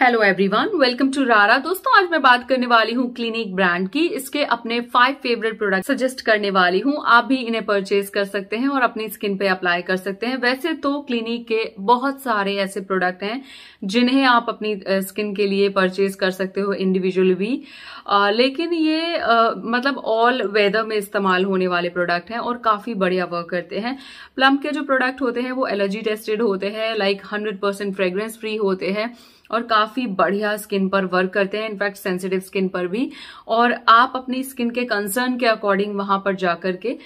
hello everyone welcome to रारा दोस्तों आज मैं बात करने वाली हूँ क्लिनिक ब्रांड की इसके अपने फाइव फेवरेट प्रोडक्ट सजेस्ट करने वाली हूँ आप भी इन्हें परचेज कर सकते हैं और अपनी स्किन पे अप्लाई कर सकते हैं वैसे तो क्लिनिक के बहुत सारे ऐसे प्रोडक्ट हैं जिन्हें आप अपनी स्किन के लिए परचेज कर सकते हो इंडिविजुअल भी आ, लेकिन ये आ, मतलब ऑल वेदर में इस्तेमाल होने वाले प्रोडक्ट हैं और काफी बढ़िया वर्क करते हैं प्लम के जो प्रोडक्ट होते हैं वो एलर्जी टेस्टेड होते हैं लाइक हंड्रेड फ्रेग्रेंस फ्री होते हैं और काफी बढ़िया स्किन पर वर्क करते हैं इनफैक्ट सेंसिटिव स्किन पर भी और आप अपनी स्किन के कंसर्न के अकॉर्डिंग वहां पर जाकर के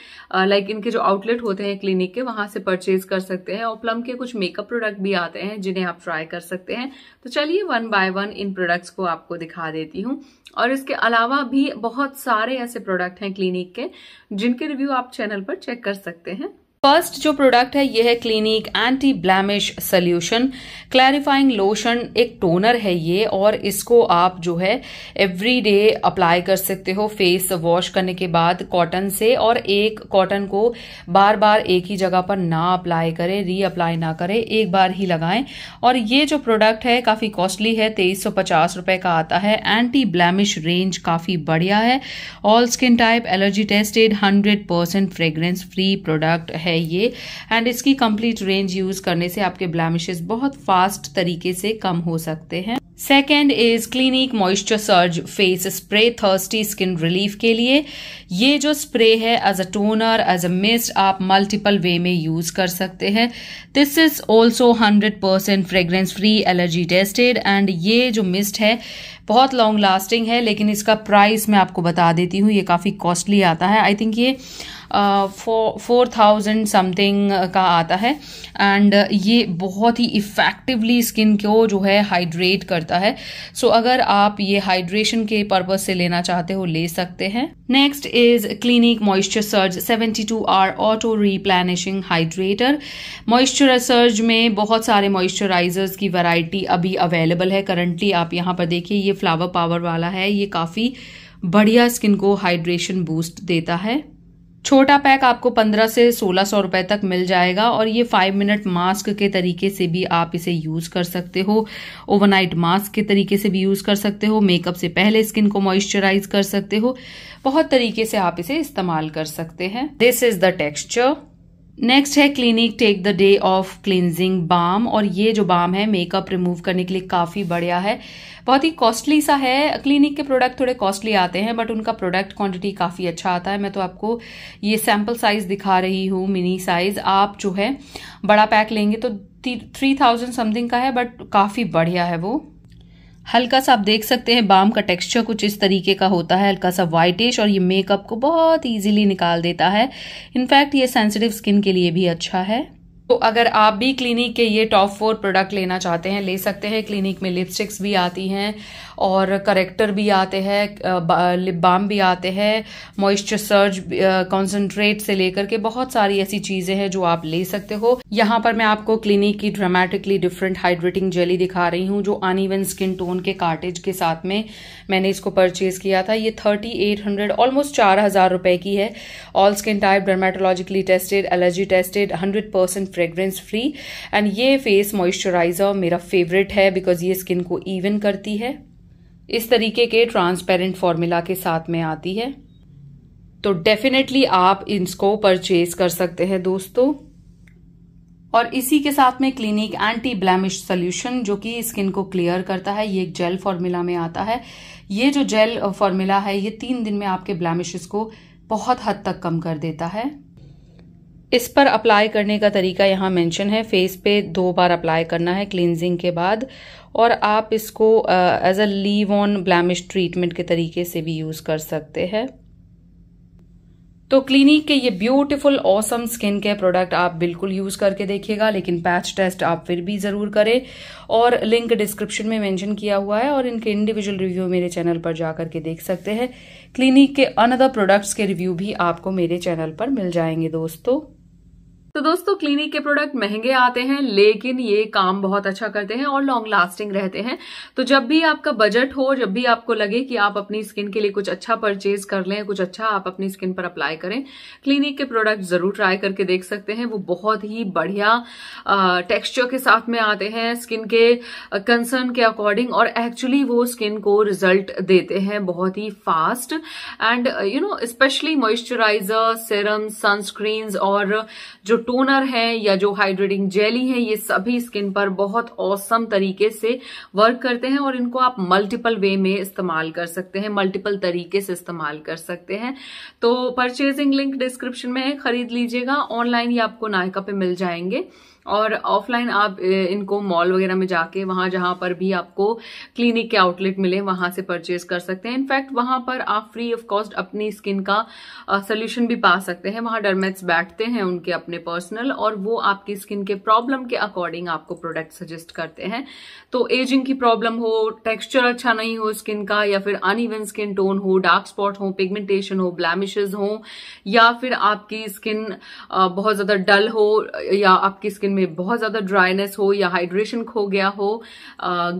लाइक इनके जो आउटलेट होते हैं क्लिनिक के वहां से परचेज कर सकते हैं और प्लम के कुछ मेकअप प्रोडक्ट भी आते हैं जिन्हें आप ट्राई कर सकते हैं तो चलिए वन बाय वन इन प्रोडक्ट्स को आपको दिखा देती हूँ और इसके अलावा भी बहुत सारे ऐसे प्रोडक्ट हैं क्लिनिक के जिनके रिव्यू आप चैनल पर चेक कर सकते हैं फर्स्ट जो प्रोडक्ट है ये है Clinique anti blemish solution clarifying lotion एक टोनर है ये और इसको आप जो है एवरी डे अप्लाई कर सकते हो फेस वॉश करने के बाद कॉटन से और एक कॉटन को बार बार एक ही जगह पर ना अप्लाई करें री अप्लाई ना करें एक बार ही लगाएं और ये जो प्रोडक्ट है काफ़ी कॉस्टली है तेईस सौ पचास रूपये का आता है एंटी ब्लैमिश रेंज काफ़ी बढ़िया है all skin type allergy tested hundred percent fragrance free product है है ये एंड इसकी कंप्लीट रेंज यूज करने से आपके ब्लैमिशेस बहुत फास्ट तरीके से कम हो सकते हैं second is Clinique moisture surge face spray thirsty skin relief के लिए ये जो स्प्रे है as a toner as a mist आप मल्टीपल वे में यूज कर सकते हैं this is also hundred percent fragrance free allergy tested and ये जो मिस्ट है बहुत लॉन्ग लास्टिंग है लेकिन इसका प्राइस मैं आपको बता देती हूँ ये काफ़ी कॉस्टली आता है आई थिंक ये फोर थाउजेंड समथिंग का आता है एंड ये बहुत ही इफ़ेक्टिवली स्किन को जो है हाइड्रेट करता है सो so, अगर आप ये हाइड्रेशन के पर्पज़ से लेना चाहते हो ले सकते हैं next is Clinique moisture surge 72 two hour auto replenishing hydrator moisture surge में बहुत सारे मॉइस्चराइजर्स की वैरायटी अभी अवेलेबल है करंटली आप यहाँ पर देखिए ये फ्लावर पावर वाला है ये काफ़ी बढ़िया स्किन को हाइड्रेशन बूस्ट देता है छोटा पैक आपको 15 से 1600 रुपए तक मिल जाएगा और ये 5 मिनट मास्क के तरीके से भी आप इसे यूज़ कर सकते हो ओवरनाइट मास्क के तरीके से भी यूज़ कर सकते हो मेकअप से पहले स्किन को मॉइस्चराइज कर सकते हो बहुत तरीके से आप इसे इस्तेमाल कर सकते हैं this is the texture next है Clinique take the day off cleansing balm और ये जो बाम है मेकअप रिमूव करने के लिए काफ़ी बढ़िया है बहुत ही कॉस्टली सा है क्लिनिक के प्रोडक्ट थोड़े कॉस्टली आते हैं बट उनका प्रोडक्ट क्वांटिटी काफ़ी अच्छा आता है मैं तो आपको ये सैम्पल साइज दिखा रही हूँ मिनी साइज आप जो है बड़ा पैक लेंगे तो थ्री थाउजेंड समथिंग का है बट काफ़ी बढ़िया है वो हल्का सा आप देख सकते हैं बाम का टेक्सचर कुछ इस तरीके का होता है हल्का सा वाइटिश और ये मेकअप को बहुत इजीली निकाल देता है इनफैक्ट ये सेंसिटिव स्किन के लिए भी अच्छा है तो अगर आप भी क्लिनिक के ये टॉप फोर प्रोडक्ट लेना चाहते हैं ले सकते हैं क्लिनिक में लिपस्टिक्स भी आती हैं और करेक्टर भी आते हैं लिप बाम भी आते हैं मॉइस्चर सर्ज कॉन्सेंट्रेट से लेकर के बहुत सारी ऐसी चीज़ें हैं जो आप ले सकते हो यहाँ पर मैं आपको क्लिनिक की ड्रामेटिकली डिफरेंट हाइड्रेटिंग जेली दिखा रही हूँ जो अनइवन स्किन टोन के कार्टेज के साथ में मैंने इसको परचेज किया था ये थर्टी एट हंड्रेड ऑलमोस्ट चार हज़ार की है all skin type dermatologically tested allergy tested hundred percent fragrance free and ये फेस मॉइस्चराइज़र मेरा फेवरेट है बिकॉज ये स्किन को इवन करती है इस तरीके के ट्रांसपेरेंट फॉर्मूला के साथ में आती है तो डेफिनेटली आप इसको परचेज कर सकते हैं दोस्तों और इसी के साथ में क्लिनिक एंटी ब्लैमिश सोल्यूशन जो कि स्किन को क्लियर करता है ये एक जेल फॉर्मूला में आता है ये जो जेल फॉर्मूला है ये तीन दिन में आपके ब्लैमिश को बहुत हद तक कम कर देता है इस पर अप्लाई करने का तरीका यहाँ मेंशन है फेस पे दो बार अप्लाई करना है क्लिनजिंग के बाद और आप इसको as a leave on blemish treatment के तरीके से भी यूज़ कर सकते हैं तो क्लिनिक के ये beautiful awesome skin care product आप बिल्कुल यूज करके देखिएगा लेकिन पैच टेस्ट आप फिर भी जरूर करें और लिंक डिस्क्रिप्शन में मेंशन किया हुआ है और इनके इंडिविजुअल रिव्यू मेरे चैनल पर जाकर के देख सकते हैं क्लिनिक के अनदर प्रोडक्ट्स के रिव्यू भी आपको मेरे चैनल पर मिल जाएंगे दोस्तों तो दोस्तों क्लिनिक के प्रोडक्ट महंगे आते हैं लेकिन ये काम बहुत अच्छा करते हैं और लॉन्ग लास्टिंग रहते हैं तो जब भी आपका बजट हो जब भी आपको लगे कि आप अपनी स्किन के लिए कुछ अच्छा परचेज कर लें कुछ अच्छा आप अपनी स्किन पर अप्लाई करें क्लिनिक के प्रोडक्ट जरूर ट्राई करके देख सकते हैं वो बहुत ही बढ़िया टेक्स्चर के साथ में आते हैं स्किन के कंसर्न के अकॉर्डिंग और एक्चुअली वो स्किन को रिजल्ट देते हैं बहुत ही fast and you know especially moisturiser serum sunscreens और जो टोनर है या जो हाइड्रेटिंग जेली है ये सभी स्किन पर बहुत औसम तरीके से वर्क करते हैं और इनको आप मल्टीपल वे में इस्तेमाल कर सकते हैं मल्टीपल तरीके से इस्तेमाल कर सकते हैं तो परचेजिंग लिंक डिस्क्रिप्शन में है खरीद लीजिएगा ऑनलाइन ये आपको नायका पे मिल जाएंगे और ऑफलाइन आप इनको मॉल वगैरह में जाके वहां जहां पर भी आपको क्लिनिक के आउटलेट मिले वहां से परचेज कर सकते हैं इनफैक्ट वहां पर आप फ्री ऑफ कॉस्ट अपनी स्किन का सोल्यूशन भी पा सकते हैं वहां डरमेट्स बैठते हैं उनके अपने पर्सनल और वो आपकी स्किन के प्रॉब्लम के अकॉर्डिंग आपको प्रोडक्ट सजेस्ट करते हैं तो एजिंग की प्रॉब्लम हो टेक्स्चर अच्छा नहीं हो स्किन का या फिर अनइवन स्किन टोन हो डार्क स्पॉट हो पिगमेंटेशन हो ब्लैमिशेज हो या फिर आपकी स्किन बहुत ज्यादा डल हो या आपकी स्किन स्किन में बहुत ज़्यादा ड्राइनेस हो या हाइड्रेशन खो गया हो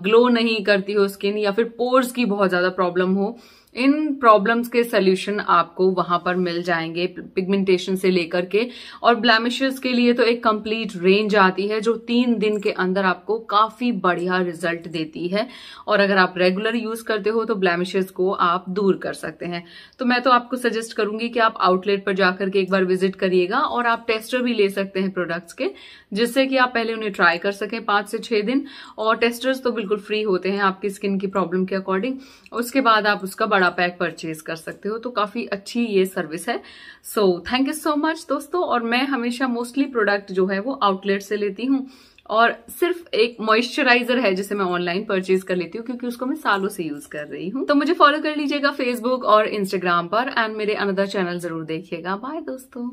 ग्लो नहीं करती हो स्किन या फिर पोर्स की बहुत ज़्यादा प्रॉब्लम हो इन प्रॉब्लम्स के सोल्यूशन आपको वहां पर मिल जाएंगे पिगमेंटेशन से लेकर के और ब्लैमिशेस के लिए तो एक कंप्लीट रेंज आती है जो तीन दिन के अंदर आपको काफी बढ़िया रिजल्ट देती है और अगर आप रेगुलर यूज करते हो तो ब्लैमिशेस को आप दूर कर सकते हैं तो मैं तो आपको सजेस्ट करूंगी कि आप आउटलेट पर जाकर के एक बार विजिट करिएगा और आप टेस्टर भी ले सकते हैं प्रोडक्ट्स के जिससे कि आप पहले उन्हें ट्राई कर सकें पांच से छह दिन और टेस्टर्स तो बिल्कुल फ्री होते हैं आपकी स्किन की प्रॉब्लम के अकॉर्डिंग उसके बाद आप उसका बड़ा पैक परचेज कर सकते हो तो काफ़ी अच्छी ये सर्विस है so thank you so much दोस्तों और मैं हमेशा मोस्टली प्रोडक्ट जो है वो आउटलेट से लेती हूँ और सिर्फ एक मॉइस्चराइजर है जिसे मैं ऑनलाइन परचेज कर लेती हूँ क्योंकि उसको मैं सालों से यूज कर रही हूँ तो मुझे फॉलो कर लीजिएगा फेसबुक और इंस्टाग्राम पर एंड मेरे अनदर चैनल जरूर देखिएगा बाय दोस्तों